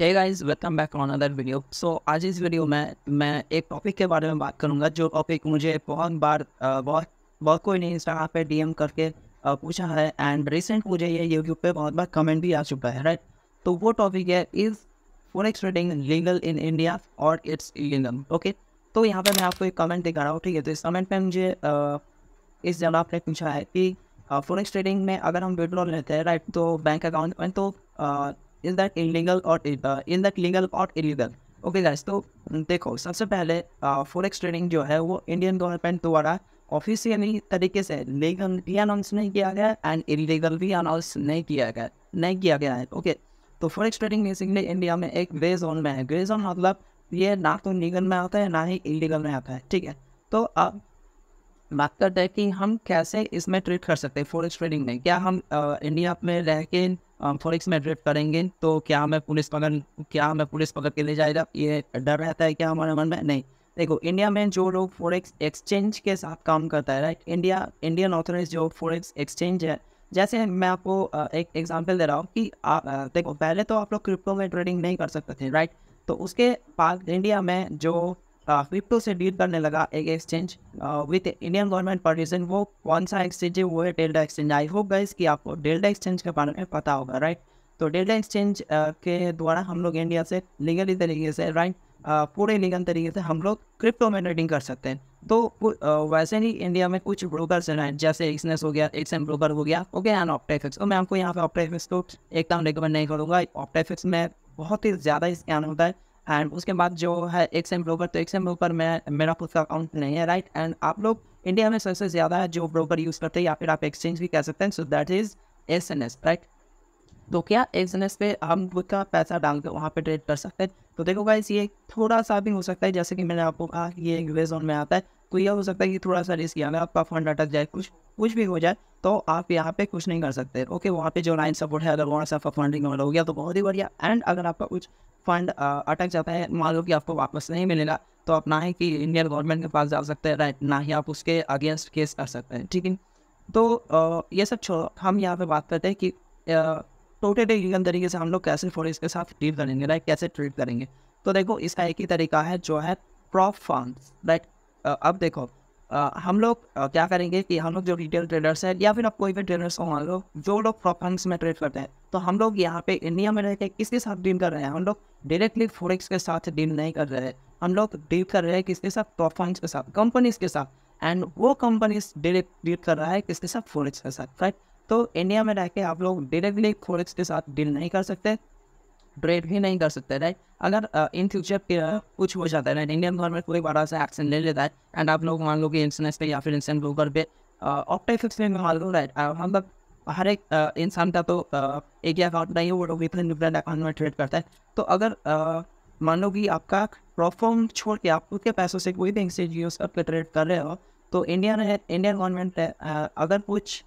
Hey guys, welcome back on another video so आज इस video में मैं एक टॉपिक के बारे में बात करूंगा जो टॉपिक मुझे बहुत बार बहुत बहुत कोई नहीं इंस्टाग्राम पे डीएम करके पूछा है एंड रिसेंट मुझे ये यूट्यूब पे बहुत बार कमेंट भी आ चुका है राइट तो वो टॉपिक है is forex trading legal in India और इट्स इलीगल ओके तो यहाँ पर मैं आपको एक कमेंट दिखा रहा हूँ ठीक है तो इस कमेंट पर मुझे इस जगह आपने पूछा है कि फोरेक्स ट्रेडिंग में अगर हम विड्रॉल लेते हैं राइट तो बैंक अकाउंट में तो इज दैट इलीगल और इन दैट लीगल और इलीगल ओके गाइस तो देखो सबसे पहले फोरेक्स uh, ट्रेडिंग जो है वो इंडियन गवर्नमेंट द्वारा ऑफिशियली तरीके से लीगल भी अनाउंस नहीं किया गया एंड इलीगल भी अनाउंस नहीं किया गया नहीं किया गया है ओके तो फॉरेक्स ट्रेडिंग बेसिकली इंडिया में एक ग्रे जोन में है ग्रे जोन मतलब ये ना तो लीगल में आता है ना ही इलीगल में आता है ठीक है तो अब बात करते हैं कि हम कैसे इसमें ट्रेड कर सकते हैं फॉरेक्स ट्रेडिंग में क्या हम आ, uh, इंडिया में रह के फॉरिक्स में ड्रिफ्ट करेंगे तो क्या हमें पुलिस पकड़ क्या हमें पुलिस पकड़ के ले जाएगा ये डर रहता है क्या हमारे मन में नहीं देखो इंडिया में जो लोग फॉरेक्स एक्सचेंज के साथ काम करता है राइट इंडिया इंडियन ऑथोराइज जो फॉरेक्स एक्सचेंज है जैसे मैं आपको एक एग्जांपल दे रहा हूँ कि आप देखो पहले तो आप लोग क्रिप्टो में ट्रेडिंग नहीं कर सकते थे राइट तो उसके बाद इंडिया में जो क्रिप्टो से डील करने लगा एक exchange with Indian government permission वो कौन सा एक्सचेंज है वो है Delta exchange I hope guys कि आपको डेल्टा एक्सचेंज के बारे में पता होगा राइट तो डेल्टा एक्सचेंज uh, के द्वारा हम लोग इंडिया से लीगली तरीके से राइट uh, पूरे लीगल तरीके से हम लोग क्रिप्टो में ट्रेडिंग कर सकते हैं तो uh, वैसे ही इंडिया में कुछ ब्रोकर्स हैं जैसे एक्सनेस हो गया एक्सन ब्रोकर हो गया ओके एंड ऑप्टेफिक्स और मैं आपको यहाँ पे ऑप्टेफिक्स को एकदम रिकमेंड नहीं करूँगा ऑप्टेफिक्स में बहुत ही ज़्यादा स्कैन होता है एंड उसके बाद जो है एक्सएम ब्रोकर तो एक्सएम ब्रोकर में मेरा खुद का अकाउंट नहीं है राइट एंड आप लोग इंडिया में सबसे ज़्यादा जो ब्रोकर यूज़ करते हैं या फिर आप एक्सचेंज भी कह सकते हैं so that is S N S right तो क्या एस एन एस पे हम खुद का पैसा डाल के वहाँ पर ट्रेड कर सकते हैं तो देखो गाइस ये थोड़ा सा भी हो सकता है जैसे कि मैंने आपको कहा ये यूए जोन में आता है तो यह हो सकता है कि थोड़ा सा रिस्क यहाँ आपका फंड अटक जाए कुछ कुछ भी हो जाए तो आप यहाँ पे कुछ नहीं कर सकते ओके वहाँ पे जो लाइन सपोर्ट है अगर वहाँ से आपका फंडिंग वाला हो गया तो बहुत ही बढ़िया एंड अगर आपका कुछ फंड uh, अटक जाता है मान लो कि आपको वापस नहीं मिलेगा तो आप ना ही कि इंडियन गवर्नमेंट के पास जा सकते हैं राइट ना ही आप उसके अगेंस्ट केस कर सकते हैं ठीक है तो uh, ये सब छोड़ो हम यहाँ पे बात करते हैं कि uh, टोटल टेक्निकल तरीके से हम लोग कैसे फॉरेस्ट के साथ डील करेंगे राइट कैसे ट्रीट करेंगे तो देखो इसका एक ही तरीका है जो है प्रॉप फंड राइट अब देखो हम लोग क्या करेंगे कि हम लोग जो रिटेल ट्रेडर्स हैं या फिर आप कोई भी ट्रेडर्स हो मान लो जो लोग प्रॉफंड्स में ट्रेड करते हैं तो हम लोग यहाँ पे इंडिया में रह के किसके साथ डील कर रहे हैं हम लोग डायरेक्टली फोरेक्स के साथ डील नहीं कर रहे हैं हम लोग डील कर रहे हैं किसके साथ प्रॉफंड्स के साथ कंपनीज के साथ एंड वो कंपनीज डायरेक्ट डील कर रहा है किसके साथ फोरेक्स के साथ राइट तो इंडिया में रह के आप लोग डायरेक्टली फोरेक्स के साथ डील नहीं कर सकते ट्रेड भी नहीं कर सकते राइट अगर इन फ्यूचर कुछ हो जाता है राइट इंडियन गवर्नमेंट कोई बड़ा सा एक्शन ले लेता है एंड आप लोग मान लो कि इंसनेस पे या फिर इंसेंट ब्रोकर पे ऑप्टेफिक्स में मान लो राइट लोग हर एक इंसान का तो एक ही अकाउंट नहीं है वो लोग इतने डिफरेंट अकाउंट में ट्रेड करता है तो अगर मान लो कि आपका प्रॉफॉर्म छोड़ के आप खुद के पैसों से कोई भी इंस्टीट्यूट करके ट्रेड कर रहे हो तो इंडियन है इंडियन गवर्नमेंट अगर कुछ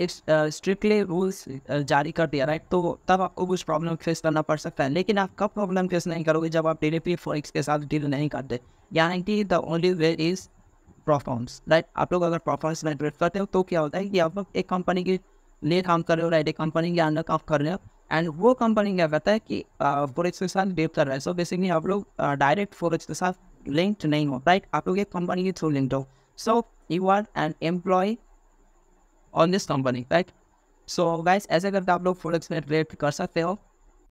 एक स्ट्रिक्टली रूल्स जारी कर दिया राइट तो तब आपको कुछ प्रॉब्लम फेस करना पड़ सकता है लेकिन आप कब प्रॉब्लम फेस नहीं करोगे जब आप फॉर एक्स के साथ डील नहीं करते यानी कि the only way is performs right आप लोग अगर परफॉर्म्स में ट्रेड करते हो तो क्या होता है कि आप लोग एक कंपनी के लिए काम कर रहे हो राइट एक कंपनी के अंडर काम कर रहे हो एंड वो कंपनी क्या कहता है कि फोरेक्स के साथ डेप कर रहे हैं सो बेसिकली आप लोग डायरेक्ट फोरेक्स के साथ लिंक्ड नहीं हो राइट आप लोग एक कंपनी के थ्रू लिंक्ड हो so you are an employ on this company right so guys ऐसे करके आप लोग प्रोडक्ट्स में ट्रेड कर सकते हो